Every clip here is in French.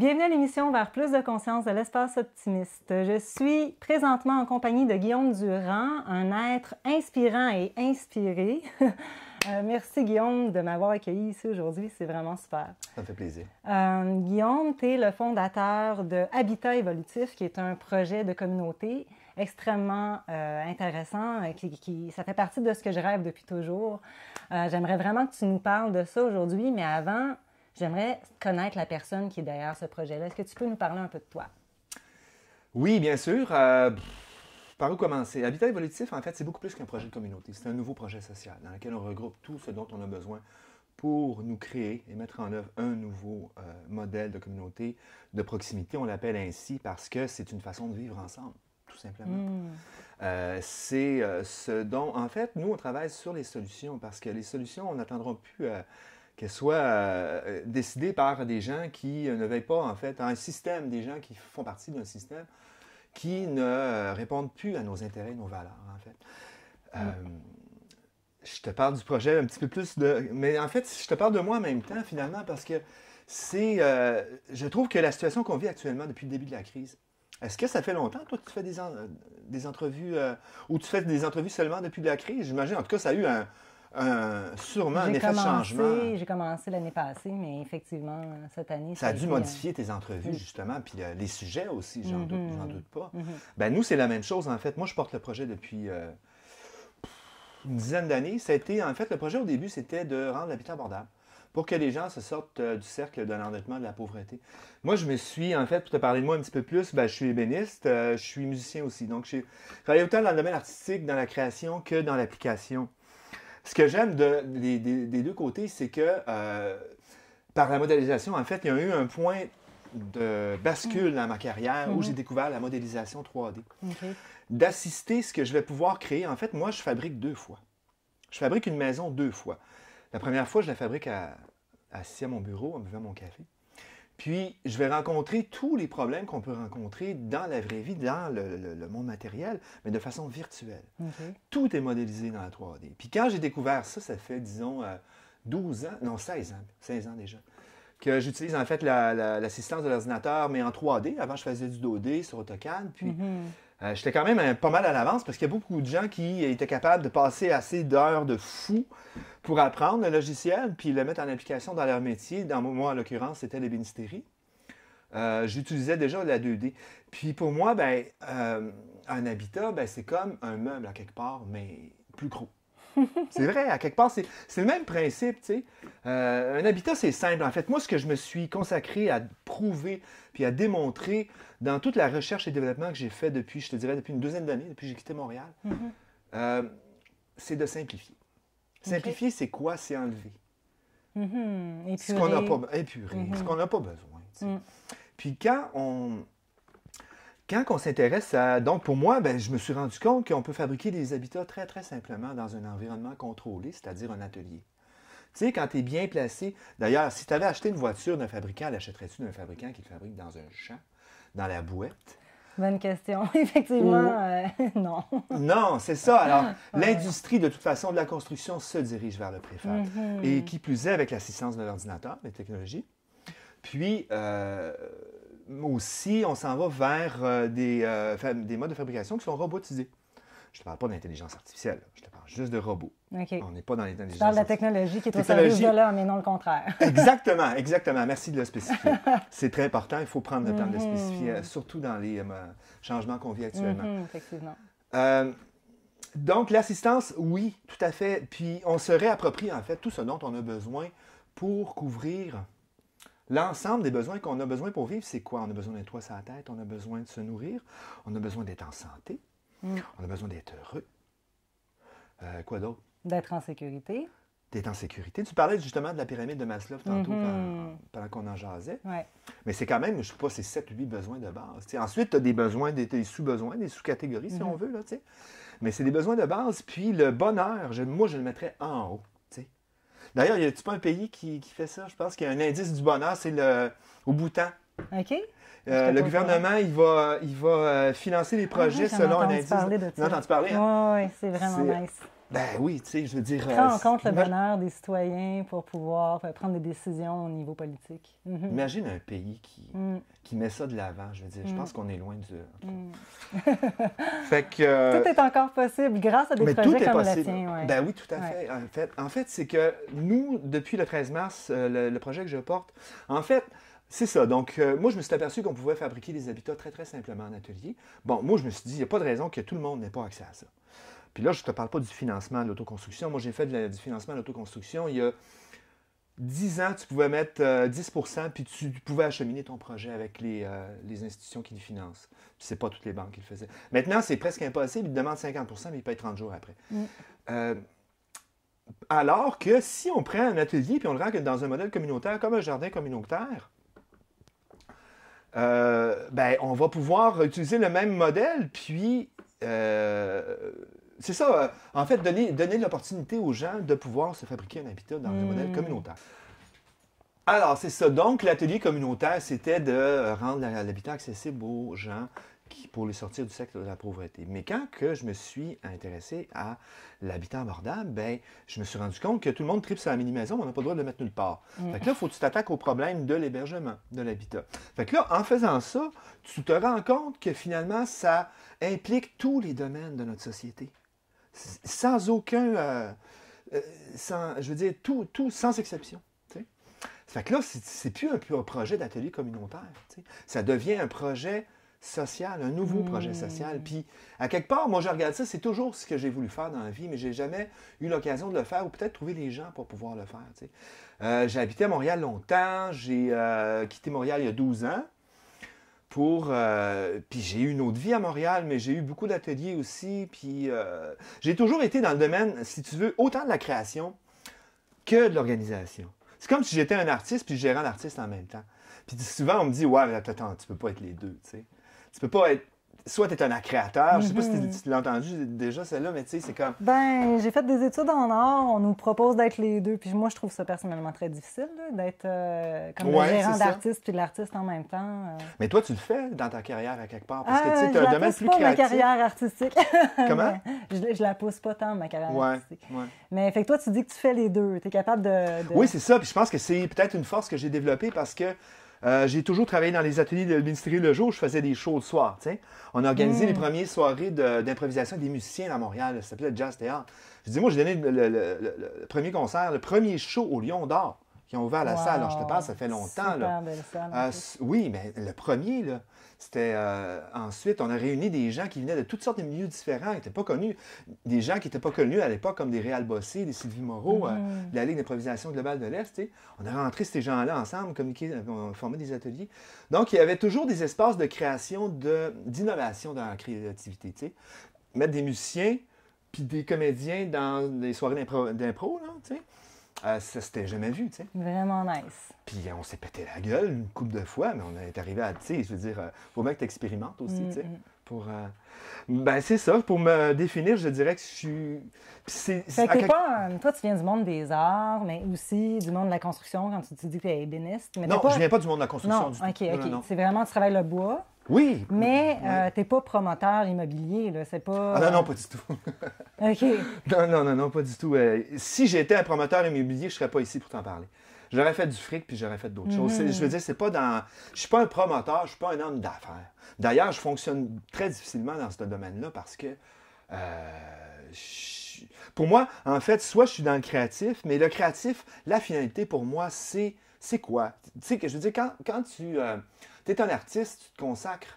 Bienvenue à l'émission Vers plus de conscience de l'espace optimiste. Je suis présentement en compagnie de Guillaume Durand, un être inspirant et inspiré. Euh, merci Guillaume de m'avoir accueilli ici aujourd'hui, c'est vraiment super. Ça fait plaisir. Euh, Guillaume, tu es le fondateur de Habitat Évolutif, qui est un projet de communauté extrêmement euh, intéressant, qui, qui, ça fait partie de ce que je rêve depuis toujours. J'aimerais vraiment que tu nous parles de ça aujourd'hui, mais avant, J'aimerais connaître la personne qui est derrière ce projet-là. Est-ce que tu peux nous parler un peu de toi? Oui, bien sûr. Euh, par où commencer? Habitat évolutif, en fait, c'est beaucoup plus qu'un projet de communauté. C'est un nouveau projet social dans lequel on regroupe tout ce dont on a besoin pour nous créer et mettre en œuvre un nouveau euh, modèle de communauté de proximité. On l'appelle ainsi parce que c'est une façon de vivre ensemble, tout simplement. Hmm. Euh, c'est ce dont, en fait, nous, on travaille sur les solutions parce que les solutions, on n'attendra plus qu'elle soit euh, décidée par des gens qui ne veillent pas, en fait, un système, des gens qui font partie d'un système qui ne euh, répondent plus à nos intérêts, nos valeurs, en fait. Mm. Euh, je te parle du projet un petit peu plus de... Mais en fait, je te parle de moi en même temps, finalement, parce que c'est... je trouve que la situation qu'on vit actuellement depuis le début de la crise, est-ce que ça fait longtemps, toi, que tu fais des, des entrevues, ou tu fais des entrevues seulement depuis la crise? J'imagine, en tout cas, ça a eu un, sûrement un effet changement. J'ai commencé l'année passée, mais effectivement, cette année. Ça a dû euh, modifier tes entrevues, mm. justement, puis les sujets aussi, j'en doute, mm-hmm. doute, pas. Mm-hmm. Ben, nous, c'est la même chose, en fait. Moi, je porte le projet depuis euh, une dizaine d'années. Ça a été, en fait, le projet au début, c'était de rendre l'habitat abordable pour que les gens se sortent euh, du cercle de l'endettement, de la pauvreté. Moi, je me suis, en fait, pour te parler de moi un petit peu plus, ben, je suis ébéniste, je suis musicien aussi. Donc, je, je travaille autant dans le domaine artistique, dans la création, que dans l'application. Ce que j'aime des, deux côtés, c'est que euh, par la modélisation, en fait, il y a eu un point de bascule dans ma carrière où mm-hmm. j'ai découvert la modélisation 3D. D'assister ce que je vais pouvoir créer. En fait, moi, je fabrique deux fois. Je fabrique une maison deux fois. La première fois, je la fabrique à, assis à mon bureau en buvant mon café. Puis, je vais rencontrer tous les problèmes qu'on peut rencontrer dans la vraie vie, dans le, monde matériel, mais de façon virtuelle. Tout est modélisé dans la 3D. Puis quand j'ai découvert ça, ça fait, disons, 12 euh, ans, non, 16 ans, 16 ans déjà, que j'utilise en fait l'assistance de l'ordinateur, mais en 3D. Avant, je faisais du 2D sur AutoCAD. Puis, mhm. Euh, j'étais quand même euh, pas mal à l'avance parce qu'il y a beaucoup de gens qui étaient capables de passer assez d'heures de fou pour apprendre le logiciel puis le mettre en application dans leur métier. Dans moi, en l'occurrence, c'était l'ébénisterie. Euh, J'utilisais déjà la 2D. Puis pour moi, ben, euh, un habitat, ben, c'est comme un meuble à quelque part, mais plus gros. c'est vrai, à quelque part, c'est le même principe, un habitat, c'est simple. En fait, moi, ce que je me suis consacré à prouver puis à démontrer dans toute la recherche et développement que j'ai fait depuis, je te dirais, depuis une douzaine d'années, depuis que j'ai quitté Montréal, mhm. euh, c'est de simplifier. Simplifier, c'est quoi? C'est enlever. Mm Ce qu'on n'a pas, épurer, mhm. ce qu'on n'a pas besoin. Mm. Puis quand on, quand s'intéresse à. Donc, pour moi, ben je me suis rendu compte qu'on peut fabriquer des habitats très, très simplement dans un environnement contrôlé, c'est-à-dire un atelier. Tu sais, quand tu es bien placé. D'ailleurs, si tu avais acheté une voiture d'un fabricant, l'achèterais-tu d'un fabricant qui le fabrique dans un champ dans la bouette? Bonne question. Effectivement, euh, non. non, c'est ça. Alors, l'industrie, de toute façon, de la construction se dirige vers le préfet. Mhm. Et qui plus est, avec l'assistance de l'ordinateur, les technologies. Puis, euh, aussi, on s'en va vers euh, des modes de fabrication qui sont robotisés. Je ne te parle pas d'intelligence artificielle, je te parle juste de robots. On n'est pas dans l'intelligence. artificielle. Je parle de la technologie qui est au service de l'homme et non le contraire. exactement, exactement. Merci de le spécifier. C'est très important, il faut prendre le temps de le mhm. spécifier, euh, surtout dans les euh, changements qu'on vit actuellement. Mhm, effectivement. Euh, donc, l'assistance, oui, tout à fait. Puis, on se réapproprie, en fait, tout ce dont on a besoin pour couvrir l'ensemble des besoins qu'on a besoin pour vivre. C'est quoi? On a besoin d'un toit sur la tête, on a besoin de se nourrir, on a besoin d'être en santé, Mm. On a besoin d'être heureux. Euh, quoi d'autre? D'être en sécurité. D'être en sécurité. Tu parlais justement de la pyramide de Maslow tantôt mm-hmm. pendant, qu'on en jasait. Mais c'est quand même, je ne sais pas, c'est 7 ou 8 besoins de base. ensuite, tu as des besoins, des, sous-besoins, des sous-catégories, si mm-hmm. on veut. Mais c'est des besoins de base. Puis le bonheur, moi, je le mettrais en haut. D'ailleurs, il y a pas un pays qui, fait ça? Je pense qu'il y a un indice du bonheur, c'est le au Bhoutan. OK. Euh, le gouvernement, il va, il va euh, financer les ah projets selon un indice. Tu as entendu parler? Hein? Oui, oui c'est vraiment nice. Ben oui, tu sais, je veux dire. Prends en euh, compte le bonheur des citoyens pour pouvoir prendre des décisions au niveau politique. Mhm. Imagine un pays qui, mm. qui met ça de l'avant. Je veux dire, je pense mm. qu'on est loin du. Mm. Tout est encore possible grâce à des projets tout comme possible. le tien. Ouais. Ben oui, tout à fait. En fait, en fait c'est que nous, depuis le 13 mars, le projet que je porte, en fait, c'est ça. Donc, euh, moi, je me suis aperçu qu'on pouvait fabriquer des habitats très, très simplement en atelier. Bon, moi, je me suis dit, il n'y a pas de raison que tout le monde n'ait pas accès à ça. Puis là, je ne te parle pas du financement de l'autoconstruction. Moi, j'ai fait de du financement de l'autoconstruction. Il y a 10 ans, tu pouvais mettre 10 euh, puis tu, pouvais acheminer ton projet avec les, euh, institutions qui le financent. Puis n'est pas toutes les banques qui le faisaient. Maintenant, c'est presque impossible. Ils te demandent 50 mais ils payent 30 jours après. Mm. alors que si on prend un atelier puis on le rend dans un modèle communautaire comme un jardin communautaire, euh, ben, on va pouvoir utiliser le même modèle, puis euh, c'est ça, euh, en fait, donner, donner l'opportunité aux gens de pouvoir se fabriquer un habitat dans un modèle hmm. communautaire. Alors, c'est ça. Donc, l'atelier communautaire, c'était de rendre l'habitat accessible aux gens pour les sortir du secteur de la pauvreté. Mais quand que je me suis intéressé à l'habitat abordable, ben, je me suis rendu compte que tout le monde tripe sur la mini-maison, on n'a pas le droit de le mettre nulle part. Mm. Fait que là, il faut que tu t'attaques au problème de l'hébergement, de l'habitat. Fait que là, en faisant ça, tu te rends compte que finalement, ça implique tous les domaines de notre société. Sans aucun... Euh, euh, sans, je veux dire, tout, sans exception. T'sais. Fait que là, c'est plus un, projet d'atelier communautaire. Ça devient un projet social, un nouveau projet hmm. social. Puis, à quelque part, moi, je regarde ça, c'est toujours ce que j'ai voulu faire dans la vie, mais j'ai jamais eu l'occasion de le faire ou peut-être trouver les gens pour pouvoir le faire. Euh, j'ai habité à Montréal longtemps, j'ai euh, quitté Montréal il y a 12 ans. Pour, euh, puis j'ai eu une autre vie à Montréal, mais j'ai eu beaucoup d'ateliers aussi. Puis j'ai toujours été dans le domaine, si tu veux, autant de la création que de l'organisation. C'est comme si j'étais un artiste puis un artiste en même temps. Puis souvent, on me dit, ouais, mais attends, tu peux pas être les deux, tu sais tu peux pas être soit tu es un créateur, je sais pas si mm-hmm. tu l'as entendu déjà celle-là, mais tu sais, c'est comme. Ben, j'ai fait des études en art, on nous propose d'être les deux, puis moi je trouve ça personnellement très difficile, d'être euh, comme un gérant d'artiste puis l'artiste en même temps. Euh. Mais toi, tu le fais dans ta carrière à quelque part, parce que tu euh, as un domaine plus pas carrière artistique. Comment? je, la pousse pas tant, ma carrière artistique. Mais fait que toi, tu dis que tu fais les deux, tu es capable de... Oui, c'est ça, puis je pense que c'est peut-être une force que j'ai développée parce que euh, j'ai toujours travaillé dans les ateliers de l'industrie le jour, je faisais des shows le soir. On a organisé les hmm. premières soirées d'improvisation des musiciens à Montréal, ça s'appelait Jazz Théâtre. Je dis, moi, j'ai donné le, premier concert, le premier show au Lion d'Or qui ont ouvert la salle. Alors, je te parle, ça fait longtemps. là. Euh, oui, mais le premier, là. C'était euh, ensuite, on a réuni des gens qui venaient de toutes sortes de milieux différents, qui n'étaient pas connus. Des gens qui n'étaient pas connus à l'époque, comme des Réal Bossé, des Sylvie Moreau, euh, mhm. de la Ligue d'improvisation globale de l'Est. On a rentré ces gens-là ensemble, communiqué, euh, on formé des ateliers. Donc, il y avait toujours des espaces de création, d'innovation dans la créativité. Mettre des musiciens puis des comédiens dans des soirées d'impro, tu sais. Ah, ça ça s'était jamais vu, tu sais. Vraiment nice. Puis on s'est pété la gueule une couple de fois, mais on est arrivé à, tu je veux dire, il euh, faut bien que tu expérimentes aussi, tu sais. Pour, euh, ben, c'est ça. Pour me définir, je dirais que je suis. toi, tu viens du monde des arts, mais aussi du monde de la construction quand tu, te dis que tu es ébéniste. non, je viens pas du monde de la construction OK, OK. C'est vraiment, tu travailles le bois. Oui. Mais euh, tu n'es pas promoteur immobilier, là. C'est pas. Ah, non, non, euh, pas du tout. OK. Non, non, non, non, pas du tout. Euh, si j'étais un promoteur immobilier, je serais pas ici pour t'en parler. J'aurais fait du fric puis j'aurais fait d'autres choses. Mm. Je veux dire, c'est pas dans. Je suis pas un promoteur, je suis pas un homme d'affaires. D'ailleurs, je fonctionne très difficilement dans ce domaine-là parce que. Pour moi, en fait, soit je suis dans le créatif, mais le créatif, la finalité pour moi, c'est c'est quoi? Tu sais, que je veux dire, quand, quand tu, tu es un artiste, tu te consacres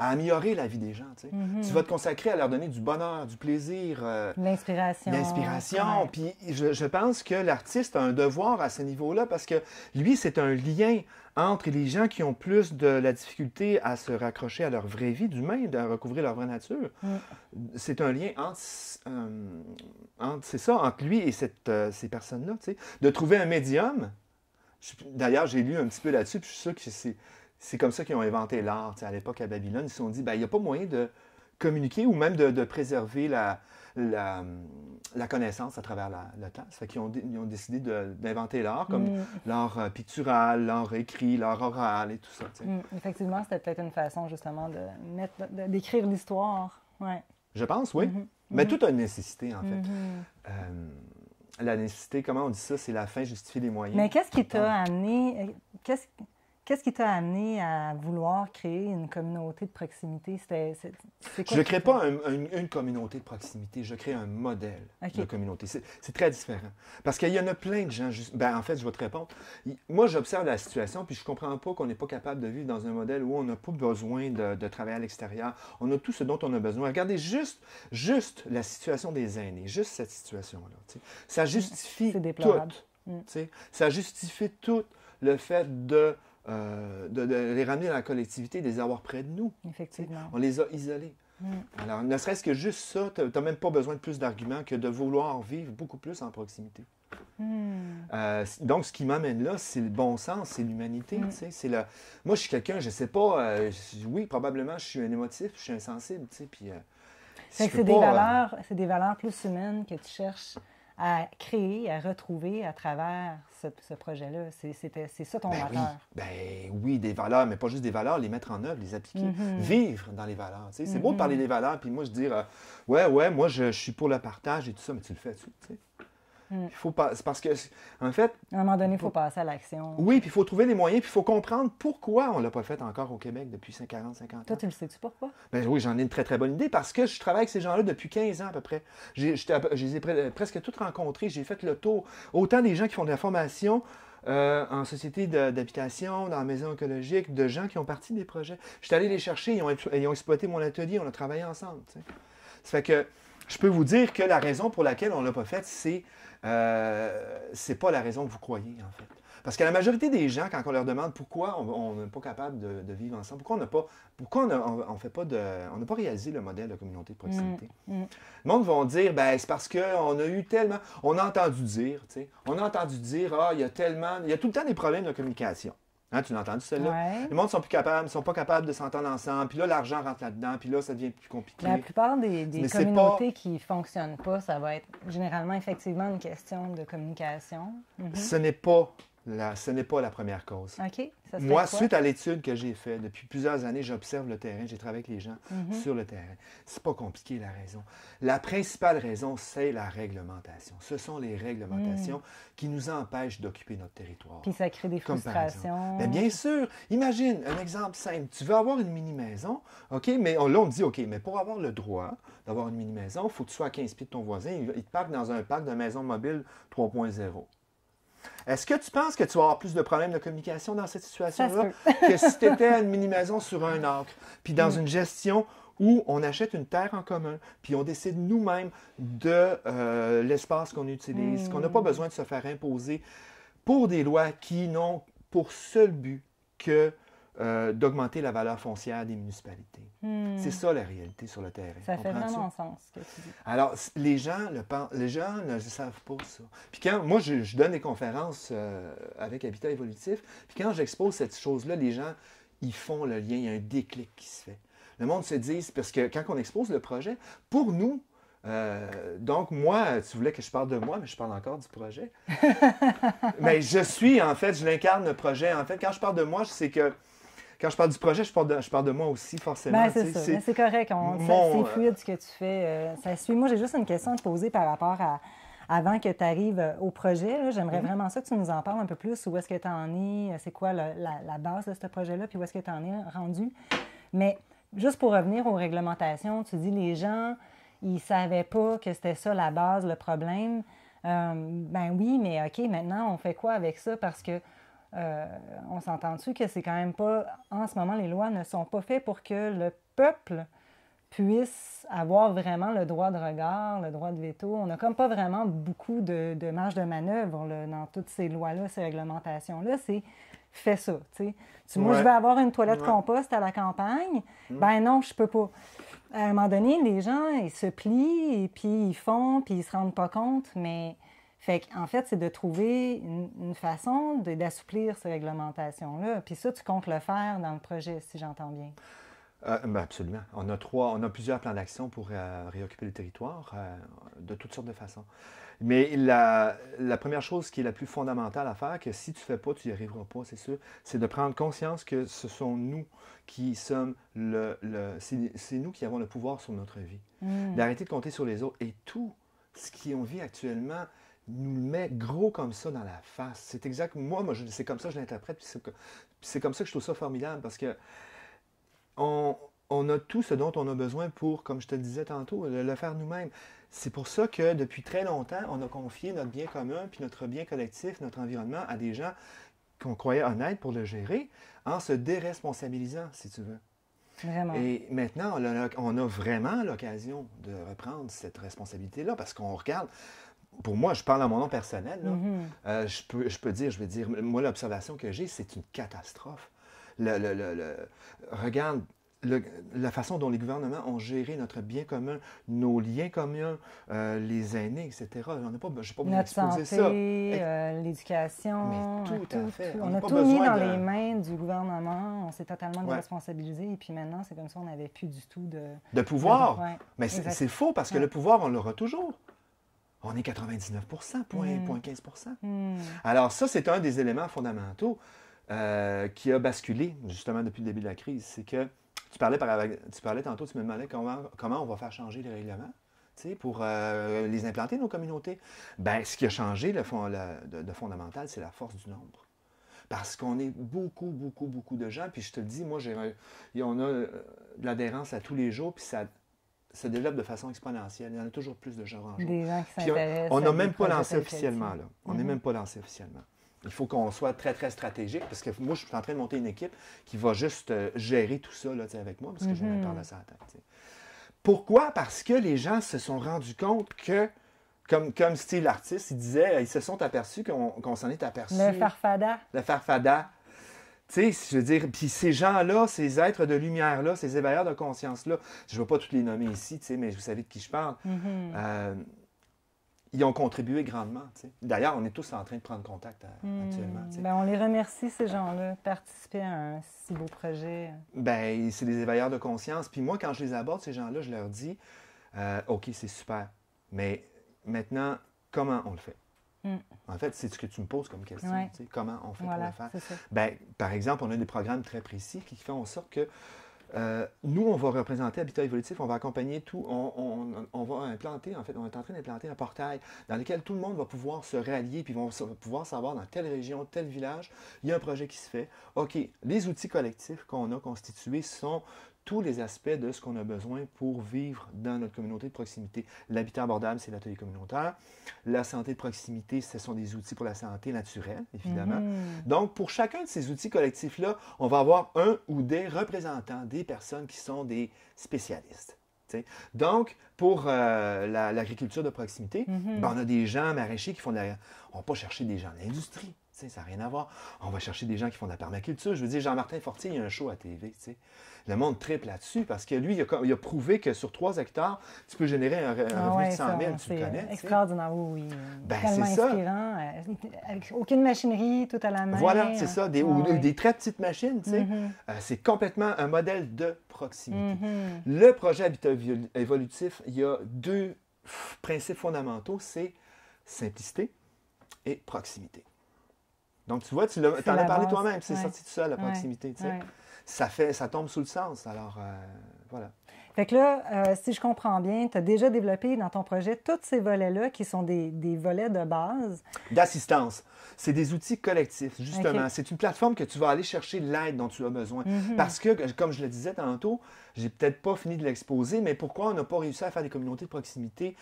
à améliorer la vie des gens. Tu, mm-hmm. vas te consacrer à leur donner du bonheur, du plaisir. Euh, l'inspiration. L'inspiration. Puis je, pense que l'artiste a un devoir à ce niveau-là parce que lui, c'est un lien entre les gens qui ont plus de la difficulté à se raccrocher à leur vraie vie d'humain, à recouvrir leur vraie nature. Mm. C'est un lien euh, entre, c'est ça, entre lui et cette, euh, ces personnes-là. De trouver un médium D'ailleurs, j'ai lu un petit peu là-dessus, puis je suis sûr que c'est, comme ça qu'ils ont inventé l'art. à l'époque, à Babylone, ils se sont dit, ben, il n'y a pas moyen de communiquer ou même de, préserver la, connaissance à travers la, le temps. qu'ils ont, ils ont décidé d'inventer l'art, comme mm. l'art euh, pictural, l'art écrit, l'art oral et tout ça. Mm. Effectivement, c'était peut-être une façon justement de d'écrire l'histoire. Ouais. Je pense, oui. Mm-hmm. Mais mm-hmm. tout a une nécessité, en fait. Mm-hmm. Euh, la nécessité, comment on dit ça, c'est la fin justifie les moyens. Mais qu'est-ce qui t'a ah. amené, euh, qu'est-ce Qu'est-ce qui t'a amené à vouloir créer une communauté de proximité? je ne crée pas une, communauté de proximité, je crée un modèle de communauté. C'est, très différent. Parce qu'il y en a plein de gens. ben, en fait, je vais te répondre. Moi, j'observe la situation, puis je ne comprends pas qu'on n'est pas capable de vivre dans un modèle où on n'a pas besoin de, travailler à l'extérieur. On a tout ce dont on a besoin. Regardez juste, juste la situation des aînés, juste cette situation-là. Ça justifie tout. Mm. Ça justifie tout le fait de euh, de, les ramener dans la collectivité, de les avoir près de nous. Effectivement. On les a isolés. Mm. Alors, ne serait-ce que juste ça, tu n'as même pas besoin de plus d'arguments que de vouloir vivre beaucoup plus en proximité. Mm. Euh, donc, ce qui m'amène là, c'est le bon sens, c'est l'humanité. Mm. C'est Moi, je suis quelqu'un, je ne sais pas, euh, oui, probablement, je suis un émotif, je suis insensible. Puis, c'est des, valeurs, des valeurs plus humaines que tu cherches à créer, à retrouver à travers ce, projet-là. C'est ça ton valeur. Ben oui. Ben oui, des valeurs, mais pas juste des valeurs, les mettre en œuvre, les appliquer, mm-hmm. vivre dans les valeurs. C'est beau de mm-hmm. parler des valeurs, puis moi, je dis euh, ouais, ouais, moi, je, suis pour le partage et tout ça, mais tu le fais-tu? Mm. Il faut pas, parce que, en fait. À un moment donné, il faut passer à l'action. Oui, puis il faut trouver des moyens, puis il faut comprendre pourquoi on ne l'a pas fait encore au Québec depuis 40, 50 ans. Toi, tu le sais-tu pourquoi? Ben oui, j'en ai une très, très bonne idée parce que je travaille avec ces gens-là depuis 15 ans à peu près. J'ai, je les ai presque toutes rencontrés, j'ai fait le tour. Autant des gens qui font de la formation. Euh, en société d'habitation, dans la maison écologique, de gens qui ont parti des projets. Je suis allé les chercher, ils ont, exploité mon atelier, on a travaillé ensemble. Ça fait que je peux vous dire que la raison pour laquelle on ne l'a pas fait, c'est ce euh, c'est pas la raison que vous croyez, en fait. Parce que la majorité des gens, quand on leur demande pourquoi on n'est pas capable de, vivre ensemble, pourquoi on n'a pas, pourquoi on, n'a pas réalisé le modèle de communauté de proximité, mm, mm. le monde vont dire, ben c'est parce qu'on a eu tellement, on a entendu dire, tu sais, on a entendu dire, ah il y a tellement, il y a tout le temps des problèmes de communication. Hein, tu l'as entendu celle-là? Les mondes sont plus capables, ne sont pas capables de s'entendre ensemble. Puis là, l'argent rentre là-dedans. Puis là, ça devient plus compliqué. La plupart des, communautés qui fonctionnent pas, ça va être généralement effectivement une question de communication. Mhm. Ce n'est pas ce n'est pas la première cause. Moi, suite à l'étude que j'ai faite, depuis plusieurs années, j'observe le terrain, j'ai travaillé avec les gens mhm. sur le terrain. C'est pas compliqué la raison. La principale raison, c'est la réglementation. Ce sont les réglementations hmm. qui nous empêchent d'occuper notre territoire. Puis ça crée des frustrations. Ben, bien, sûr. Imagine un exemple simple. Tu veux avoir une mini-maison, OK, mais là, on dit, OK, mais pour avoir le droit d'avoir une mini-maison, il faut que tu sois à 15 pieds de ton voisin. Il, te parle dans un parc de maisons mobiles 3.0. Est-ce que tu penses que tu vas avoir plus de problèmes de communication dans cette situation-là que si tu étais à une mini-maison sur un acre, puis dans mm. une gestion où on achète une terre en commun, puis on décide nous-mêmes de euh, l'espace qu'on utilise, qu'on n'a pas mm. besoin de se faire imposer pour des lois qui n'ont pour seul but que euh, d'augmenter la valeur foncière des municipalités. Hmm. C'est ça la réalité sur le terrain. Ça fait vraiment sens Alors, les gens, le, les gens ne savent pas ça. Puis quand, moi, je, donne des conférences euh, avec Habitat évolutif, puis quand j'expose cette chose-là, les gens, ils font le lien, il y a un déclic qui se fait. Le monde se dit, parce que quand on expose le projet, pour nous, euh, donc, moi, tu voulais que je parle de moi, mais je parle encore du projet. mais je suis, en fait, je l'incarne le projet. En fait, quand je parle de moi, c'est que quand je parle du projet, je parle de, moi aussi, forcément. Ben, c'est ben, C'est correct. C'est euh, fluide ce que tu fais. Euh, ça suit. Moi, j'ai juste une question à te poser par rapport à avant que tu arrives euh, au projet. J'aimerais mhm. vraiment ça que tu nous en parles un peu plus. Où est-ce que tu en es? C'est quoi la, base de ce projet-là? Puis où est-ce que tu en es rendu? Mais juste pour revenir aux réglementations, tu dis les gens, ils savaient pas que c'était ça la base, le problème. ben oui, mais OK, maintenant, on fait quoi avec ça? Parce que euh, on s'entend dessus que c'est quand même pas. En ce moment, les lois ne sont pas faites pour que le peuple puisse avoir vraiment le droit de regard, le droit de veto. On n'a comme pas vraiment beaucoup de, marge de manœuvre dans toutes ces lois-là, ces réglementations-là. C'est fais ça. moi, je vais avoir une toilette composte compost à la campagne. Hmm. Ben non, je peux pas. À un moment donné, les gens, ils se plient et puis ils font, puis ils se rendent pas compte, mais fait en fait, c'est de trouver une, façon d'assouplir ces réglementations-là. Puis ça, tu comptes le faire dans le projet, si j'entends bien. Euh, ben, absolument. On a trois, on a plusieurs plans d'action pour euh, réoccuper le territoire euh, de toutes sortes de façons. Mais la, la, première chose qui est la plus fondamentale à faire, que si tu ne fais pas, tu n'y arriveras pas, c'est sûr, c'est de prendre conscience que ce sont nous qui sommes le, le c'est nous qui avons le pouvoir sur notre vie. Mm. D'arrêter de compter sur les autres et tout ce qui vit actuellement, nous le met gros comme ça dans la face. C'est exact. Moi, moi c'est comme ça que je l'interprète. Puis c'est comme ça que je trouve ça formidable parce que on, on, a tout ce dont on a besoin pour, comme je te le disais tantôt, le, faire nous-mêmes. C'est pour ça que depuis très longtemps, on a confié notre bien commun, puis notre bien collectif, notre environnement à des gens qu'on croyait honnêtes pour le gérer en se déresponsabilisant, si tu veux. Vraiment. Et maintenant, on a vraiment l'occasion de reprendre cette responsabilité-là parce qu'on regarde, pour moi, je parle à mon nom personnel, mhm. euh, je, peux, je peux dire, je vais dire, moi, l'observation que j'ai, c'est une catastrophe. Le, regarde la façon dont les gouvernements ont géré notre bien commun, nos liens communs, euh, les aînés, etc. On n'a pas, pas besoin d'exposer ça. Euh, l'éducation. tout, à fait. On, a, tout mis dans les mains du gouvernement. On s'est totalement déresponsabilisé. Et puis maintenant, c'est comme si on n'avait plus du tout de... De pouvoir. Mais c'est faux parce que le pouvoir, on l'aura toujours on est 99 point, 15 hmm. hmm. Alors ça, c'est un des éléments fondamentaux euh, qui a basculé justement depuis le début de la crise. C'est que tu parlais, par, tu parlais tantôt, tu me demandais comment, on va faire changer les règlements pour euh, les implanter, nos communautés. Ben, ce qui a changé de, fondamental, c'est la force du nombre parce qu'on est beaucoup, beaucoup, beaucoup de gens. Puis je te le dis, moi, j'ai, on a euh, de l'adhérence à tous les jours, puis ça, se développe de façon exponentielle. Il y en a toujours plus de gens en on n'a même pas lancé officiellement. On n'est mhm. même pas lancé officiellement. Il faut qu'on soit très, très stratégique parce que moi, je suis en train de monter une équipe qui va juste euh, gérer tout ça avec moi parce que je ne je vais parler à ça à Pourquoi? Parce que les gens se sont rendus compte que comme, comme style l'artiste, il disait, ils se sont aperçus qu'on s'en est aperçu. Le farfada. Le farfada. Tu sais, je veux dire, puis ces gens-là, ces êtres de lumière-là, ces éveilleurs de conscience-là, je ne veux pas tous les nommer ici, tu sais, mais vous savez de qui je parle, mhm. euh, ils ont contribué grandement. D'ailleurs, on est tous en train de prendre contact euh, hmm. actuellement. Ben, on les remercie, ces gens-là, de participer à un si beau projet. Ben, c'est des éveilleurs de conscience. Puis moi, quand je les aborde, ces gens-là, je leur dis, euh, OK, c'est super, mais maintenant, comment on le fait? Mm. En fait, c'est ce que tu me poses comme question. comment on fait pour le faire? Ben, par exemple, on a des programmes très précis qui font en sorte que euh, nous, on va représenter Habitat évolutif, on va accompagner tout, on, va implanter, en fait, on est en train d'implanter un portail dans lequel tout le monde va pouvoir se rallier, puis vont pouvoir savoir dans telle région, tel village, il y a un projet qui se fait. OK, les outils collectifs qu'on a constitués sont tous les aspects de ce qu'on a besoin pour vivre dans notre communauté de proximité. L'habitat abordable, c'est l'atelier communautaire. La santé de proximité, ce sont des outils pour la santé naturelle, évidemment. Mhm. Donc, pour chacun de ces outils collectifs-là, on va avoir un ou des représentants, des personnes qui sont des spécialistes. Donc, pour euh, l'agriculture de proximité, mhm. ben, on a des gens maraîchers qui font de On va pas chercher des gens de l'industrie ça n'a rien à voir. On va chercher des gens qui font de la permaculture. Je veux dire, Jean-Martin Fortier, il y a un show à TV, Le monde triple là-dessus parce que lui, il a, prouvé que sur trois hectares, tu peux générer un, ah revenu de 100 000, ça, extraordinaire, oui, oui. Ben, c'est ça. Euh, aucune machinerie, tout à la main. Voilà, c'est ça, des, ah des très petites machines, mm-hmm. euh, c'est complètement un modèle de proximité. Mm-hmm. Le projet Habitat évolutif, il y a deux principes fondamentaux, c'est simplicité et proximité. Donc, tu vois, tu en as parlé toi-même, c'est sorti tout seul, la proximité. Ça, fait, ça tombe sous le sens. Alors, euh, voilà. Fait que là, euh, si je comprends bien, tu as déjà développé dans ton projet tous ces volets-là qui sont des, volets de base. D'assistance. C'est des outils collectifs, justement. C'est une plateforme que tu vas aller chercher l'aide dont tu as besoin. Mhm. Parce que, comme je le disais tantôt, j'ai peut-être pas fini de l'exposer, mais pourquoi on n'a pas réussi à faire des communautés de proximité?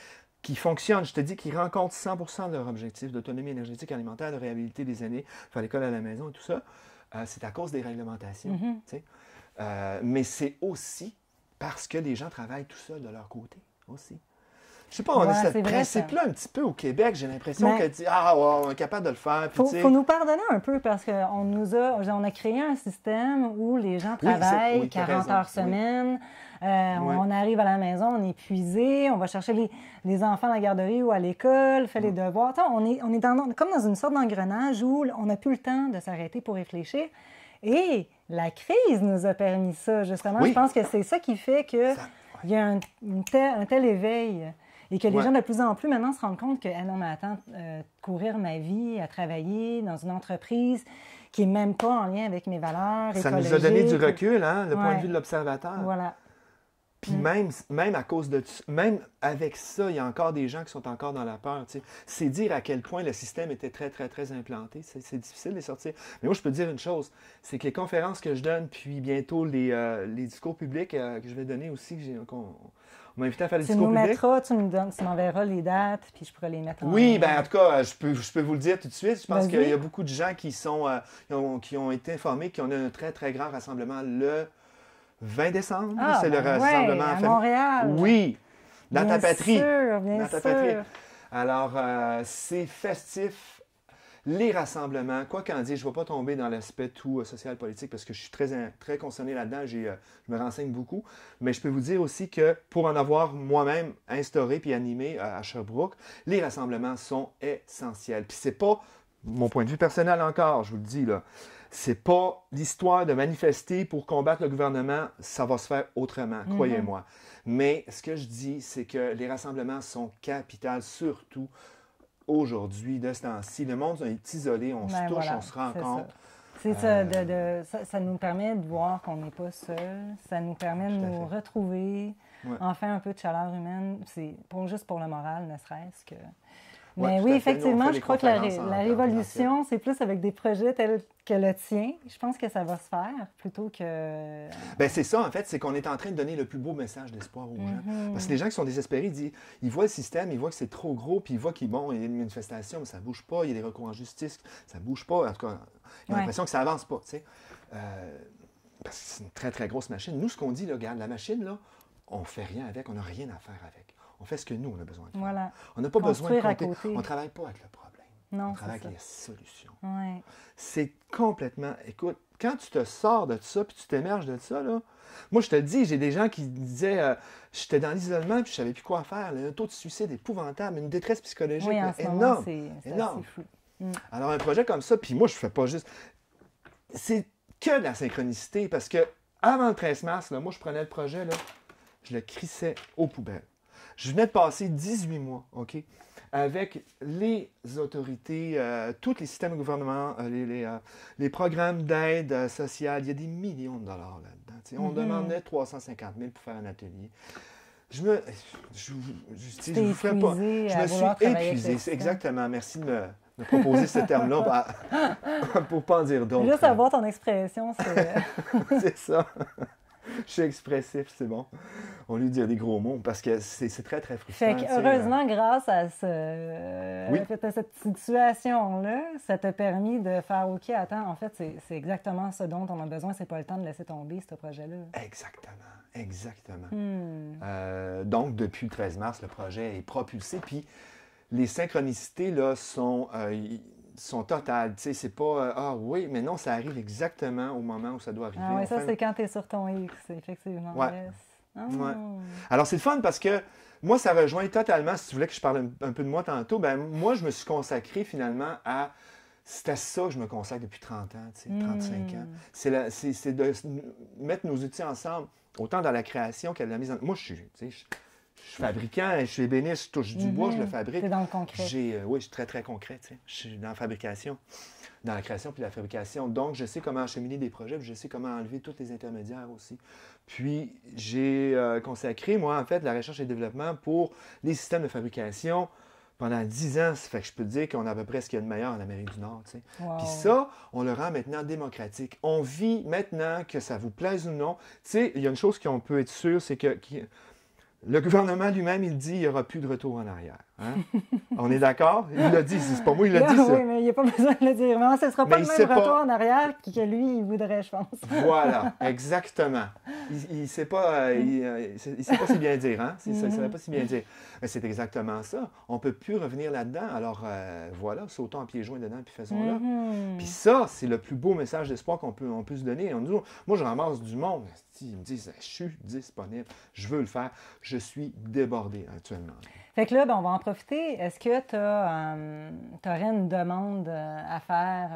qui fonctionnent. Je te dis qui rencontrent 100 de leur objectif d'autonomie énergétique alimentaire, de réhabilité des années, faire l'école à la maison et tout ça. Euh, c'est à cause des réglementations. Mhm. Euh, mais c'est aussi parce que les gens travaillent tout seuls de leur côté aussi. Je sais pas, on a ce principe-là un petit peu au Québec. J'ai l'impression qu'on Ah, on est capable de le faire. Il faut, nous pardonner un peu parce qu'on nous a, on a créé un système où les gens travaillent 40 heures semaine. Euh, on arrive à la maison, on est épuisé, on va chercher les, enfants à la garderie ou à l'école, fait les mm. devoirs. on est, on est dans, comme dans une sorte d'engrenage où on n'a plus le temps de s'arrêter pour réfléchir. Et la crise nous a permis ça, justement. Je pense que c'est ça qui fait qu'il y a un, tel, éveil. Et que les gens de plus en plus maintenant se rendent compte que, ah non, mais attends, euh, courir ma vie à travailler dans une entreprise qui n'est même pas en lien avec mes valeurs. Ça nous a donné du recul, hein, le point de vue de l'observateur. Voilà. Puis mm. même, même à cause de même avec ça, il y a encore des gens qui sont encore dans la peur. C'est dire à quel point le système était très, très, très implanté. C'est difficile de sortir. Mais moi, je peux dire une chose, c'est que les conférences que je donne, puis bientôt les, euh, discours publics euh, que je vais donner aussi, j'ai on m'a à faire des tu discours tu nous donnes, tu m'enverras les dates, puis je pourrai les mettre en Oui, ben, en tout cas, je peux, je peux vous le dire tout de suite. Je pense qu'il y a beaucoup de gens qui, sont, euh, qui, ont, qui ont été informés qu'on a un très, très grand rassemblement le 20 décembre, ah, c'est le ben rassemblement à Montréal. Oui, dans ta patrie. Sûr, bien sûr. Alors, euh, c'est festif. Les rassemblements, quoi qu'en dise, je ne vais pas tomber dans l'aspect tout euh, social politique parce que je suis très, très concerné là-dedans, euh, je me renseigne beaucoup, mais je peux vous dire aussi que pour en avoir moi-même instauré puis animé à Sherbrooke, les rassemblements sont essentiels. Puis n'est pas mon point de vue personnel encore, je vous le dis là c'est pas l'histoire de manifester pour combattre le gouvernement, ça va se faire autrement, mhm. croyez-moi. Mais ce que je dis, c'est que les rassemblements sont capitales, surtout aujourd'hui, de ce temps-ci. Le monde est isolé, on se ben touche, on se rencontre. C'est euh, ça. nous permet de voir qu'on n'est pas seul, ça nous permet de nous retrouver, enfin un peu de chaleur humaine, c'est pour, juste pour le moral, ne serait-ce que... Mais oui, effectivement, je crois que la, révolution, c'est plus avec des projets tels que le tien. Je pense que ça va se faire plutôt que. Euh, ben c'est ça, en fait, c'est qu'on est en train de donner le plus beau message d'espoir aux gens. Mhm. Parce que les gens qui sont désespérés, ils, disent, ils voient le système, ils voient que c'est trop gros, puis ils voient qu'il bon, y a une manifestation, mais ça ne bouge pas, il y a des recours en justice, ça ne bouge pas. En tout cas, ils ont l'impression que ça avance pas, euh, parce que c'est une très, très grosse machine. Nous, ce qu'on dit, regarde, la machine, là, on fait rien avec, on n'a rien à faire avec. On fait ce que nous, on a besoin de faire. On n'a pas besoin de compter. On ne travaille pas avec le problème. on travaille avec les solutions. C'est complètement. Écoute, quand tu te sors de ça, puis tu t'émerges de ça, là, moi, je te le dis, j'ai des gens qui disaient euh, j'étais dans l'isolement, puis je savais plus quoi faire. le un taux de suicide épouvantable, une détresse psychologique énorme. Alors, un projet comme ça, puis moi, je ne fais pas juste. C'est que de la synchronicité, parce que avant le 13 mars, là, moi, je prenais le projet, là, je le crissais aux poubelles. Je venais de passer 18 mois, OK, avec les autorités, euh, tous les systèmes de gouvernement, euh, euh, les, programmes d'aide sociale. Il y a des millions de dollars là-dedans. On mhm. demandait 350 000 pour faire un atelier je me je, je, ferai pas je me suis épuisé exactement merci de me, proposer ce terme là pour, ne pas en dire d'autres juste avoir ton expression c'est c'est ça je suis expressif, c'est bon. On lui dit des gros mots parce que c'est très, très frustrant. Fait heureusement, grâce à, cette situation-là, ça t'a permis de faire OK, attends, en fait, c'est exactement ce dont on a besoin. C'est pas le temps de laisser tomber ce projet-là. Exactement. Exactement. Hmm. Euh, donc, depuis le 13 mars, le projet est propulsé. Puis, les synchronicités, là, sont. Euh, sont totales. Tu sais, c'est pas euh, Ah oui, mais non, ça arrive exactement au moment où ça doit arriver. Ah oui, ça, c'est quand tu es sur ton X, effectivement. Ah. Ouais. Alors, c'est le fun parce que moi, ça rejoint totalement, si tu voulais que je parle un, peu de moi tantôt, ben moi, je me suis consacré finalement à c'est à ça que je me consacre depuis 30 ans, tu sais, 35 hmm. ans. C'est de mettre nos outils ensemble, autant dans la création qu'à la mise en... Moi, je suis, tu je suis fabricant, je suis ébéniste, je touche du bois, je le mhm. fabrique. C'est dans le concret. Euh, oui, je suis très, très concret. Tu Je suis dans la fabrication, dans la création puis la fabrication. Donc, je sais comment acheminer des projets, puis je sais comment enlever tous les intermédiaires aussi. Puis, j'ai euh, consacré, moi, en fait, la recherche et le développement pour les systèmes de fabrication pendant dix ans. Ça fait que je peux dire qu'on a à peu près ce qu'il y a de meilleur en Amérique du Nord. Tu Puis ça, on le rend maintenant démocratique. On vit maintenant, que ça vous plaise ou non. Tu sais, il y a une chose qu'on peut être sûr, c'est que... Le gouvernement lui-même, il dit, il n'y aura plus de retour en arrière. Hein? On est d'accord? Il l'a dit, c'est pas moi, il l'a dit. Oui, mais il n'y a pas besoin de le dire. Mais ce ne sera pas le même retour en arrière que lui, il voudrait, je pense. Voilà, exactement. Il ne sait pas, euh, il, euh, pas si bien dire, hein? ne pas si bien mm-hmm. dire. c'est exactement ça. On ne peut plus revenir là-dedans. Alors euh, voilà, sautons à pieds joints dedans, puis faisons-le. Mm-hmm. Puis ça, c'est le plus beau message d'espoir qu'on peut, en plus donner. On nous, moi, je ramasse du monde. Ils me disent, je suis disponible, je veux le faire. Je suis débordé actuellement. Fait que là, ben, on va en profiter. Est-ce que tu euh, aurais une demande euh, à faire?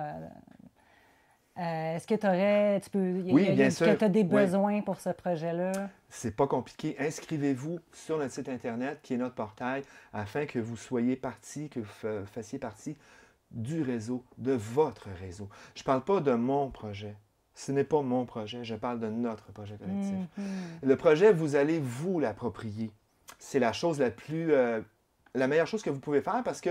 Euh, est-ce que tu peux, Que as des besoins pour ce projet-là? C'est pas compliqué. Inscrivez-vous sur notre site Internet qui est notre portail afin que vous soyez partie, que vous fassiez partie du réseau, de votre réseau. Je ne parle pas de mon projet. Ce n'est pas mon projet, je parle de notre projet collectif. Mhm. Le projet, vous allez vous l'approprier c'est la chose la plus. Euh, la meilleure chose que vous pouvez faire parce que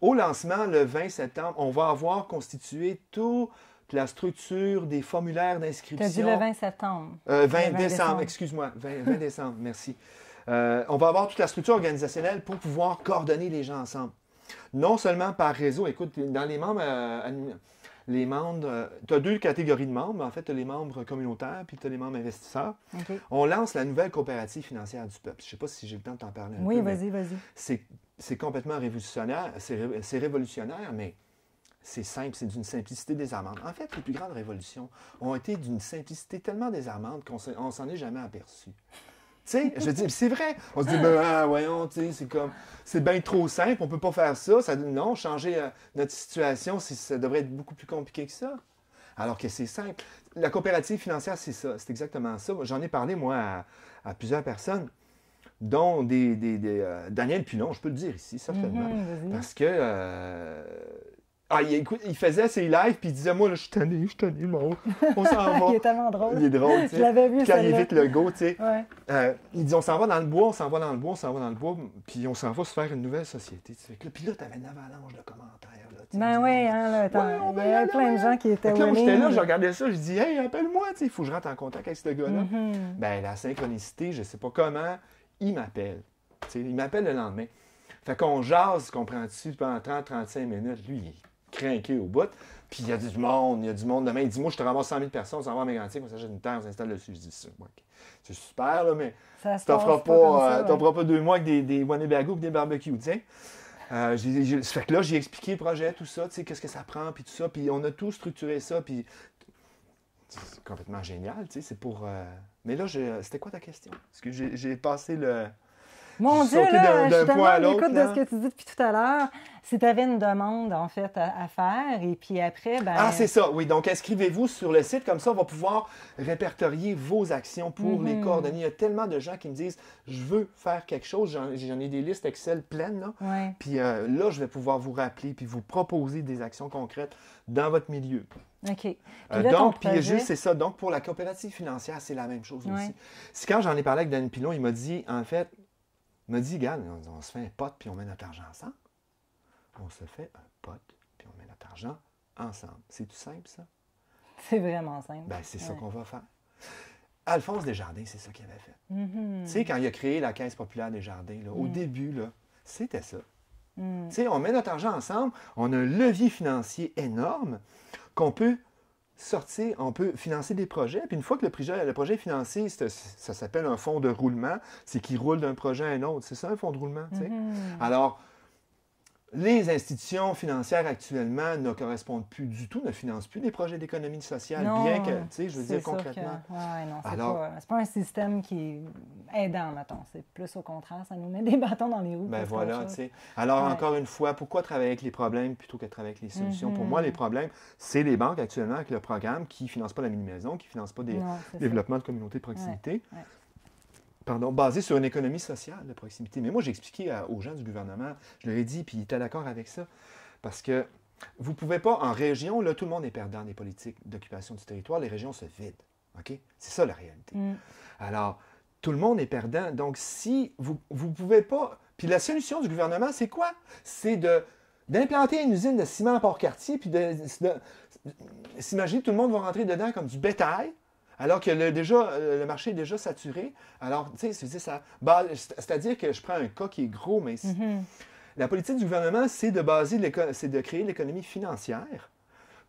au lancement, le 20 septembre, on va avoir constitué toute la structure des formulaires d'inscription. Tu as dit le 20 septembre. 20, euh, décembre, excuse-moi. 20, décembre, merci. Euh, on va avoir toute la structure organisationnelle pour pouvoir coordonner les gens ensemble. Non seulement par réseau, écoute, dans les membres les membres. Euh, tu as deux catégories de membres. En fait, tu as les membres communautaires puis tu as les membres investisseurs. On lance la nouvelle coopérative financière du peuple. Je ne sais pas si j'ai le temps de t'en parler un oui, peu. Oui, vas-y, vas-y. C'est, complètement révolutionnaire. C'est, révolutionnaire, mais c'est simple, c'est d'une simplicité désarmante. En fait, les plus grandes révolutions ont été d'une simplicité tellement désarmante qu'on s'en est jamais aperçu sais, je dis, c'est vrai. On se dit, ben, ah, voyons, c'est comme, c'est bien trop simple, on peut pas faire ça. ça non, changer euh, notre situation, ça devrait être beaucoup plus compliqué que ça. Alors que c'est simple. La coopérative financière, c'est ça, c'est exactement ça. J'en ai parlé, moi, à, plusieurs personnes dont des, des, euh, Daniel Pilon, je peux le dire ici, certainement. Mhm, parce que euh, ah, il, écoute, il faisait ses lives, puis il disait, moi, là, je suis tanné, je suis tanné, mon... on s'en va. il est tellement drôle. Il est drôle, tu Je l'avais vu, ça. il évite le go, tu sais. Ouais. Euh, il dit, on s'en va dans le bois, on s'en va dans le bois, on s'en va dans le bois, puis on s'en va se faire une nouvelle société. Tu sais. Puis là, t'avais une avalanche de commentaires, là. Ben oui, hein, là, t'as. il y avait plein de gens qui étaient là, j'étais là, je regardais ça, je dis, hey, appelle-moi, tu sais, il faut que je rentre en contact avec ce gars-là. Mm-hmm. Ben, la synchronicité, je sais pas comment, il m'appelle. Tu il m'appelle le lendemain. Fait qu'on jase, comprends-tu, pendant 30-35 minutes. Lui, il est crainqué au bout. Puis il y a du monde, il y a du monde. Demain, il dit Moi, je te ramasse 100 000 personnes, on s'en va à Mégantic, on s'achète une terre, on s'installe dessus. Je dis ça. C'est super, là, mais t'en pas, pas, euh, pas deux mois avec des, des Winnebago et des barbecues, tiens. Euh, fait que là, j'ai expliqué le projet, tout ça, tu sais, qu'est-ce que ça prend, puis tout ça. Puis on a tout structuré ça, puis c'est complètement génial, tu sais, c'est pour. Euh, mais là, je... c'était quoi ta question? Parce que j'ai passé le. Mon Dieu, là, je suis tellement à l'écoute de ce que tu dis depuis tout à l'heure. Si tu avais une demande, en fait, à, faire, et puis après, ben Ah, c'est ça, oui. Donc, inscrivez-vous sur le site, comme ça, on va pouvoir répertorier vos actions pour les mhm. coordonner. Il y a tellement de gens qui me disent, je veux faire quelque chose, j'en ai des listes Excel pleines, là. Puis euh, là, je vais pouvoir vous rappeler, puis vous proposer des actions concrètes dans votre milieu. OK. Euh, donc, c'est ça. Donc, pour la coopérative financière, c'est la même chose aussi. C'est quand j'en ai parlé avec Dan Pilon, il m'a dit, en fait, m'a dit, regarde, on, se fait un pote puis on met notre argent ensemble. On se fait un pote puis on met notre argent ensemble. C'est tout simple, ça? C'est vraiment simple. Ben, c'est ça qu'on va faire. Alphonse Desjardins, c'est ça qu'il avait fait. Mm-hmm. Tu sais, quand il a créé la Caisse populaire des Jardins, au mm. début, c'était ça. Mm. Tu sais, on met notre argent ensemble, on a un levier financier énorme qu'on peut sortir, on peut financer des projets. Puis une fois que le projet, est financé, ça s'appelle un fonds de roulement. C'est qui roule d'un projet à un autre. C'est ça un fonds de roulement. Mm-hmm. Alors, les institutions financières actuellement ne correspondent plus du tout, ne financent plus des projets d'économie sociale, bien que, tu sais, je veux dire concrètement. non, euh, c'est pas, un système qui est aidant, mettons. C'est plus au contraire, ça nous met des bâtons dans les roues. Ben voilà, tu sais. Alors, encore une fois, pourquoi travailler avec les problèmes plutôt que travailler avec les solutions? Pour moi, mhm. les problèmes, c'est les banques actuellement avec le programme qui ne financent pas la mini-maison, qui ne financent pas des développements de communautés de proximité pardon, basé sur une économie sociale de proximité. Mais moi, j'ai expliqué aux gens du gouvernement, je leur ai dit, puis ils étaient d'accord avec ça, parce que vous ne pouvez pas, en région, là, tout le monde est perdant des politiques d'occupation du territoire, les régions se vident. OK? C'est ça la réalité. Mm. Alors, tout le monde est perdant. Donc, si vous ne pouvez pas. Puis la solution du gouvernement, c'est quoi? C'est de d'implanter une usine de ciment à Port-Cartier, puis de, s'imaginer tout le monde va rentrer dedans comme du bétail, alors que le, déjà, euh, le marché est déjà saturé. Alors, tu sais, C'est-à-dire que je prends un cas qui est gros, mais. Mm-hmm. La politique du gouvernement, c'est de, baser c'est de créer l'économie financière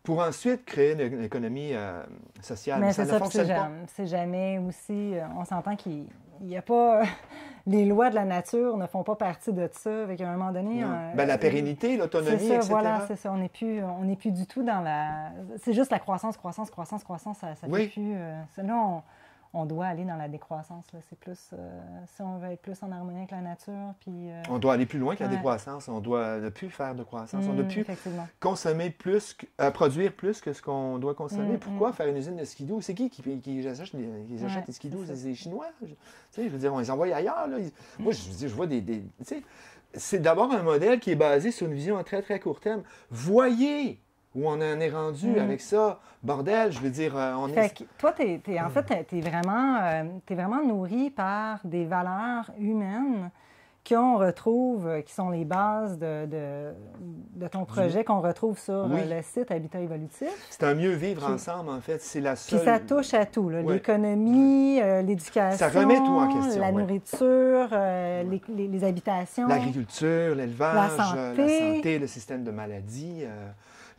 pour ensuite créer une, économie euh, sociale. Mais, ça, fonctionne C'est jamais aussi. Euh, on s'entend qu'il n'y a pas. les lois de la nature ne font pas partie de ça. avec à un moment donné. Euh, ben, la pérennité, l'autonomie, etc. Voilà, c'est ça. On n'est plus, on plus du tout dans la. C'est juste la croissance, croissance, croissance, croissance. Ça, ça oui. fait plus on doit aller dans la décroissance. C'est plus, euh, si on veut être plus en harmonie avec la nature. Puis, euh, on doit aller plus loin que la décroissance. On doit ne plus faire de croissance. on ne mm, plus consommer plus, euh, produire plus que ce qu'on doit consommer. Mm, Pourquoi mm. faire une usine de skidoo? C'est qui qui, achète, les, achète C'est les Chinois. Je, tu sais, je veux dire, on les envoie ailleurs. moi, je, je vois des... tu sais, c'est d'abord un modèle qui est basé sur une vision à très, très court terme. Voyez où on en est rendu mm. avec ça. Bordel, je veux dire, euh, on toi, t'es en mm. fait, tu vraiment, euh, vraiment nourri par des valeurs humaines qu'on retrouve, euh, qui sont les bases de, de, ton projet qu'on retrouve sur le site Habitat évolutif. C'est un mieux vivre ensemble, en fait. C'est la seule... Puis ça touche à tout, l'économie, l'éducation, ça remet tout en question, la nourriture, les, habitations, l'agriculture, l'élevage, la, santé, le système de maladie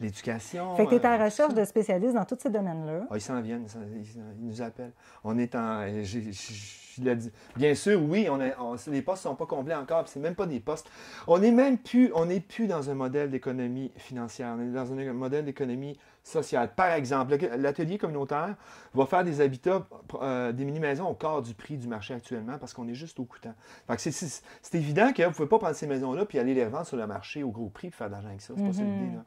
l'éducation. Fait que tu es à la recherche de spécialistes dans tous ces domaines-là. Ah, ils s'en viennent, ils, nous appellent. On est en. Euh, Bien sûr, oui, on, les postes ne sont pas comblés encore, c'est même pas des postes. On n'est même plus, on est plus dans un modèle d'économie financière, on est dans un modèle d'économie sociale. Par exemple, l'atelier communautaire va faire des habitats, euh, des mini-maisons au quart du prix du marché actuellement parce qu'on est juste au coûtant. Fait que C'est évident que vous ne pouvez pas prendre ces maisons-là puis aller les revendre sur le marché au gros prix pour faire de l'argent avec ça. C'est pas mhm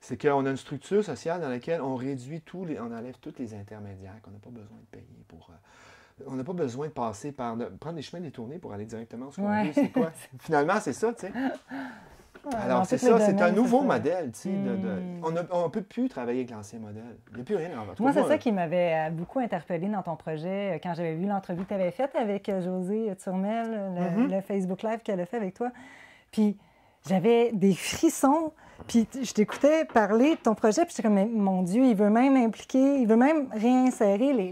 c'est qu'on a une structure sociale dans laquelle on réduit tous les, on enlève tous les intermédiaires qu'on n'a pas besoin de payer pour. Euh, on n'a pas besoin de passer par prendre des chemins détournés pour aller directement sur veut, C'est quoi Finalement, c'est ça, tu sais. Alors, c'est ça, c'est un nouveau modèle. Tu sais, de, hmm. on ne peut plus travailler avec l'ancien modèle. Il n'y a plus rien dans Moi, c'est ça qui m'avait euh, beaucoup interpellé dans ton projet euh, quand j'avais vu l'entrevue que tu avais faite avec José Turmel, le, mm-hmm. le, Facebook Live qu'elle a fait avec toi. Puis, j'avais des frissons puis je t'écoutais parler de ton projet, puis suis comme, mon Dieu, il veut même impliquer, il veut même réinsérer les,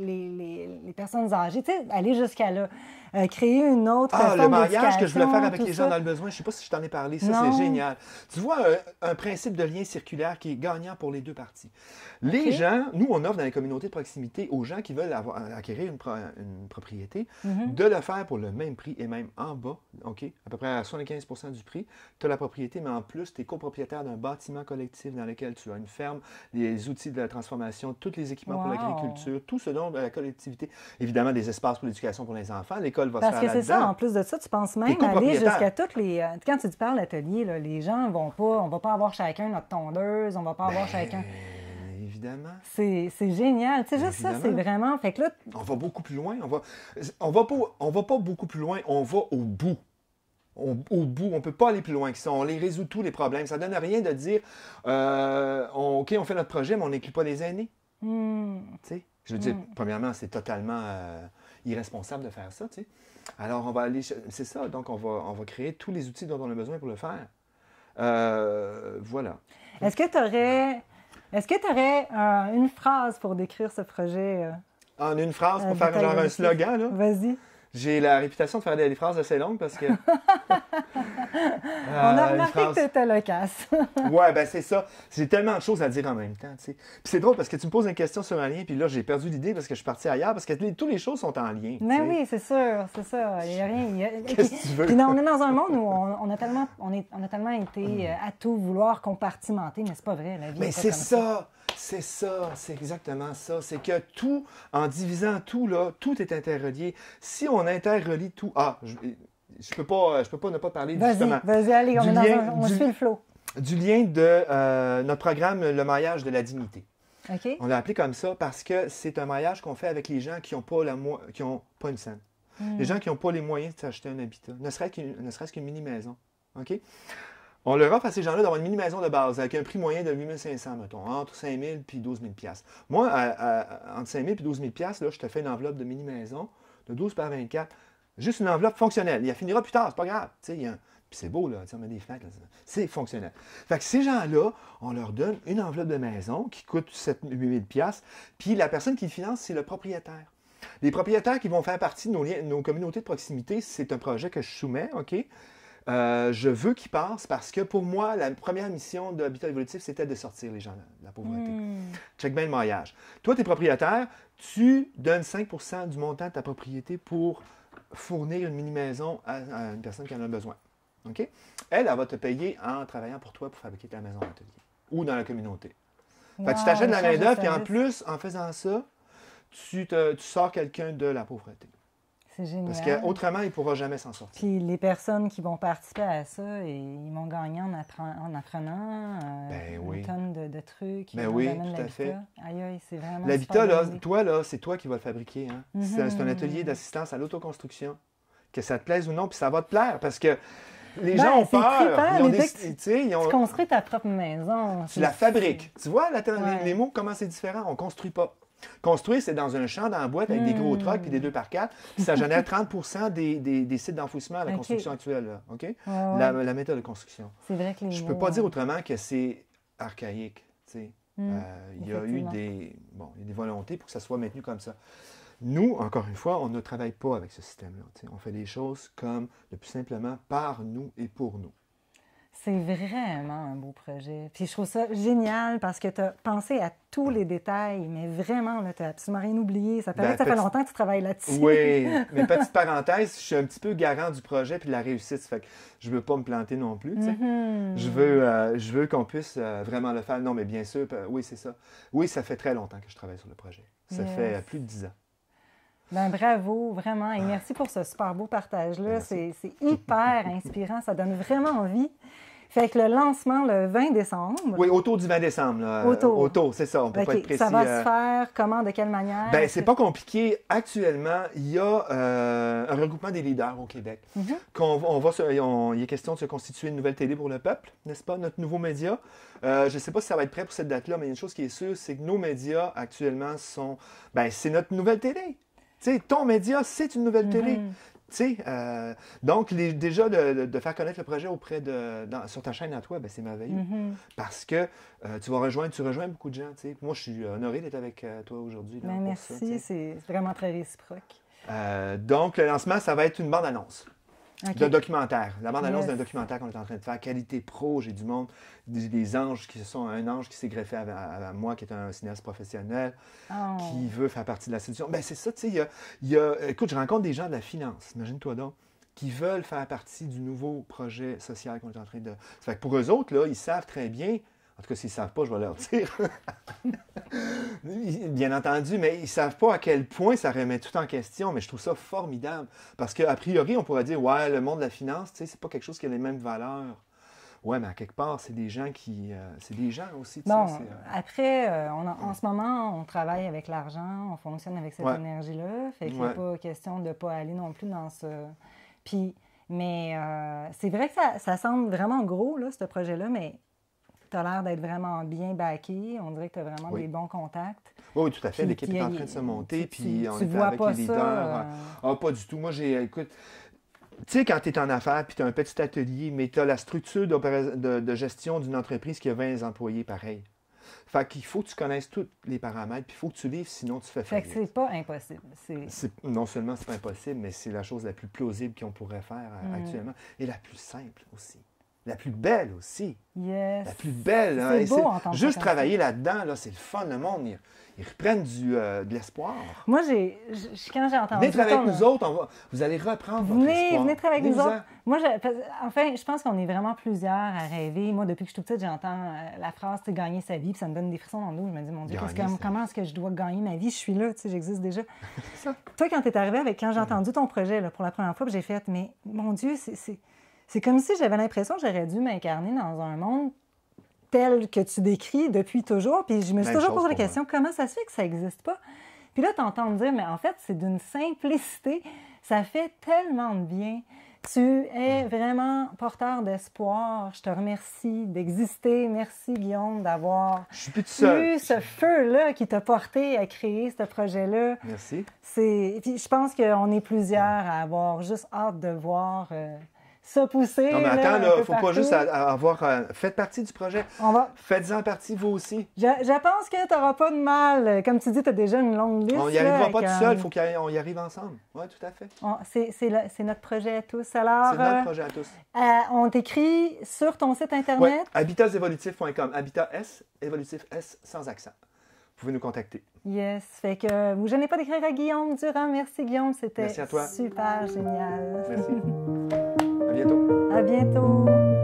les personnes âgées, tu sais, aller jusqu'à là. Euh, créer une autre ah, le mariage que je voulais faire avec les gens dans le besoin, je ne sais pas si je t'en ai parlé, ça c'est génial. Tu vois euh, un, principe de lien circulaire qui est gagnant pour les deux parties. Les gens, nous on offre dans les communautés de proximité aux gens qui veulent euh, acquérir une, une propriété, mhm. de le faire pour le même prix et même en bas, ok, à peu près à 75 du prix. Tu as la propriété, mais en plus tu es copropriétaire d'un bâtiment collectif dans lequel tu as une ferme, les outils de la transformation, tous les équipements pour l'agriculture, tout ce dont la collectivité, évidemment des espaces pour l'éducation pour les enfants, les parce que c'est ça, en plus de ça, tu penses même aller jusqu'à toutes les... Euh, quand tu parles l'atelier, les gens vont pas... On va pas avoir chacun notre tondeuse, on va pas avoir ben, chacun... Évidemment. C'est génial. C'est juste ça, c'est vraiment... Fait On va beaucoup plus loin. On va, on va, pas, on va pas beaucoup plus loin, on va au bout. au bout, on ne peut pas aller plus loin que ça. On les résout tous les problèmes. Ça ne donne rien de dire, euh, OK, on fait notre projet, mais on n'écrit pas les aînés. Hmm. Je veux dire, hmm. premièrement, c'est totalement euh, irresponsable de faire ça. tu sais. Alors, on va aller. C'est ça, donc on va, on va créer tous les outils dont on a besoin pour le faire. Euh, voilà. Est-ce que tu aurais, est-ce que euh, une phrase pour décrire ce projet? en euh? ah, une phrase pour faire genre un slogan, là? Vas-y j'ai la réputation de faire des, phrases assez longues parce que. Euh, on a remarqué que que t'étais loquace. ouais, ben c'est ça. J'ai tellement de choses à dire en même temps, tu sais. Puis c'est drôle parce que tu me poses une question sur un lien, puis là, j'ai perdu l'idée parce que je suis parti ailleurs, parce que tous toutes les choses sont en lien. Mais oui, c'est sûr, c'est ça. Il n'y a rien. Qu'est-ce que tu veux? Puis on est dans un monde où on, a, tellement, on, a tellement été hmm. euh, à tout vouloir compartimenter, mais c'est pas vrai. La vie mais c'est ça. C'est ça, c'est exactement ça. C'est que tout, en divisant tout, là, tout est interrelié. Si on interrelie tout. Ah, je, ne peux pas, je peux pas ne pas parler Vas-y, allez, on, du lien, suit le flot. Du lien de euh, notre programme Le maillage de la dignité. OK. On l'a appelé comme ça parce que c'est un maillage qu'on fait avec les gens qui n'ont pas, la qui pas une scène. Hmm. Les gens qui n'ont pas les moyens de s'acheter un habitat, ne serait-ce qu'une serait qu'une mini-maison. OK? On leur offre à ces gens-là d'avoir une mini-maison de base avec un prix moyen de 8500, mettons, entre 5000 puis 12 000 Moi, entre entre 5000 puis 12 000 là, je te fais une enveloppe de mini-maison de 12 par 24. Juste une enveloppe fonctionnelle. Il finira plus tard, c'est pas grave. Puis c'est beau, là, on met des fenêtres, c'est fonctionnel. Fait que ces gens-là, on leur donne une enveloppe de maison qui coûte 7 000 puis la personne qui le finance, c'est le propriétaire. Les propriétaires qui vont faire partie de nos, nos communautés de proximité, c'est un projet que je soumets, OK? Euh, je veux qu'ils passe parce que pour moi, la première mission de Habitat évolutif, c'était de sortir les gens de la pauvreté. Mmh. Check bien le Toi, tu es propriétaire, tu donnes 5 du montant de ta propriété pour fournir une mini-maison à, une personne qui en a besoin. OK? Elle, elle va te payer en travaillant pour toi pour fabriquer ta maison d'atelier ou dans la communauté. tu t'achètes de la main-d'œuvre, et en plus, en faisant ça, tu sors quelqu'un de la pauvreté. C'est génial. Parce qu'autrement, il ne pourra jamais s'en sortir. Puis les personnes qui vont participer à ça, ils vont gagner en, en apprenant euh, ben une tonne de, trucs. Ben oui, tout à fait. Aïe, aïe, c'est vraiment L'habitat, toi, là, c'est toi qui vas le fabriquer. Hein. C'est un mhm. atelier d'assistance à l'autoconstruction. Que ça te plaise ou non, puis ça va te plaire. Parce que les ben, gens ont peur. Ils ont tu, tu construis ta propre maison. Tu la fabriques. Tu vois, les mots, comment c'est différent. On ne construit pas. Construire, c'est dans un champ, dans la boîte, avec des gros hmm. trucks et des deux par 4 Ça génère 30 des, sites d'enfouissement à la construction actuelle. La, méthode de construction. Je ne peux pas euh, dire autrement que c'est archaïque. Hmm. Euh, il y a eu des, des volontés pour que ça soit maintenu comme ça. Nous, encore une fois, on ne travaille pas avec ce système-là. On fait des choses comme le plus simplement par nous et pour nous. C'est vraiment un beau projet. Puis je trouve ça génial parce que tu as pensé à tous les détails, mais vraiment, tu n'as absolument rien oublié. Ça, paraît, ben, ça fait longtemps que tu travailles là-dessus. Oui, mais petite parenthèse, je suis un petit peu garant du projet puis de la réussite. Fait que je veux pas me planter non plus. Mm-hmm. Je veux, euh, je veux qu'on puisse euh, vraiment le faire. Non, mais bien sûr, euh, oui, c'est ça. Oui, ça fait très longtemps que je travaille sur le projet. Ça fait plus de dix ans. Ben, bravo, vraiment. Et ah. merci pour ce super beau partage-là. Ben, c'est hyper inspirant. Ça donne vraiment envie. Fait que le lancement le 20 décembre. Oui, autour du 20 décembre. Autour. autour c'est ça. On peut pas être précis. Ça va euh. se faire comment, de quelle manière? Ben, c'est pas compliqué. Actuellement, il y a euh, un regroupement des leaders au Québec. Mhm. on il est question de se constituer une nouvelle télé pour le peuple, n'est-ce pas? Notre nouveau média. Euh, je ne sais pas si ça va être prêt pour cette date-là, mais une chose qui est sûre, c'est que nos médias actuellement sont. Ben, c'est notre nouvelle télé. sais, ton média, c'est une nouvelle télé. Mhm. Euh, donc, déjà, de, faire connaître le projet auprès de, sur ta chaîne à toi, ben, c'est merveilleux. Mm-hmm. Parce que euh, tu vas rejoindre, tu rejoins beaucoup de gens. Moi, je suis honoré d'être avec euh, toi aujourd'hui. Ben, merci, c'est vraiment très réciproque. Euh, donc, le lancement, ça va être une bande-annonce d'un documentaire. La bande-annonce d'un documentaire qu'on est en train de faire. Qualité pro, j'ai du monde, des, anges qui sont un ange qui s'est greffé à, moi, qui est un cinéaste professionnel, oh. qui veut faire partie de la solution. Ben, c'est ça, tu sais. Y y a, écoute, je rencontre des gens de la finance, imagine-toi donc qui veulent faire partie du nouveau projet social qu'on est en train de. Ça fait que pour eux autres, là, ils savent très bien en tout cas, s'ils ne savent pas, je vais leur dire. Bien entendu, mais ils ne savent pas à quel point ça remet tout en question, mais je trouve ça formidable. Parce qu'a priori, on pourrait dire, ouais, le monde de la finance, tu ce n'est pas quelque chose qui a les mêmes valeurs. Ouais, mais à quelque part, c'est des gens qui. Euh, c'est des gens aussi. tu sais, euh, après, euh, en ce moment, on travaille avec l'argent, on fonctionne avec cette énergie-là. Fait qu'il n'est pas question de ne pas aller non plus dans ce. Puis, mais c'est vrai que ça, semble vraiment gros, là, ce projet-là, mais tu as l'air d'être vraiment bien backé. On dirait que tu as vraiment des bons contacts. Oui, tout à fait. L'équipe est en train de se monter. puis on tu vois avec pas les leaders. Euh, ah, pas du tout. Moi, j'ai. Écoute. Tu sais, quand tu es en affaires, puis tu as un petit atelier, mais tu as la structure de, gestion d'une entreprise qui a 20 employés, pareil. Fait qu'il faut que tu connaisses tous les paramètres, puis il faut que tu vives, sinon tu fais faillite. Fait que c'est pas impossible. non seulement c'est pas impossible, mais c'est la chose la plus plausible qu'on pourrait faire euh, mm. actuellement et la plus simple aussi la plus belle aussi. Yes. La plus belle. Hein. Juste travailler là-dedans, là, c'est le fun, le monde. Ils, reprennent du, euh, de l'espoir. Moi, j'ai, quand j'ai entendu. Venez travailler avec nous autres, vous allez reprendre votre espoir. Venez travailler avec nous autres. Moi, je, enfin, je pense qu'on est vraiment plusieurs à rêver. Moi, depuis que je suis toute petite, j'entends euh, la phrase gagner sa vie, puis ça me donne des frissons dans le dos. Je me dis, mon Dieu, comment est-ce que je dois gagner ma vie? Je suis là, tu sais, j'existe déjà. Toi, quand tu es arrivé avec, quand j'ai entendu ton projet là, pour la première fois, que j'ai fait, mais mon Dieu, c'est c'est comme si j'avais l'impression que j'aurais dû m'incarner dans un monde tel que tu décris depuis toujours. Puis je me suis toujours posé la question, comment ça se fait que ça n'existe pas? Puis là, t'entends dire, mais en fait, c'est d'une simplicité. Ça fait tellement de bien. Tu es mm. vraiment porteur d'espoir. Je te remercie d'exister. Merci, Guillaume, d'avoir eu ce feu-là qui t'a porté à créer ce projet-là. Merci. Puis je pense qu'on est plusieurs à avoir juste hâte de voir... Euh, ça pousser. Non, mais attends, faut pas juste avoir. Euh, faites partie du projet. On va. Faites-en partie, vous aussi. Je, pense que tu n'auras pas de mal. Comme tu dis, tu as déjà une longue liste. On n'y arrivera pas tout seul. Il euh, faut qu'on y arrive ensemble. Oui, tout à fait. C'est notre projet à tous. Alors. C'est notre euh, projet à tous. on t'écrit sur ton site Internet. Ouais, habitasévolutifs.com. Habitat S, évolutif S sans accent pouvez nous contacter. Yes, fait que euh, vous gênez pas d'écrire à Guillaume Durand. Merci Guillaume, c'était super génial. Merci. à bientôt. À bientôt.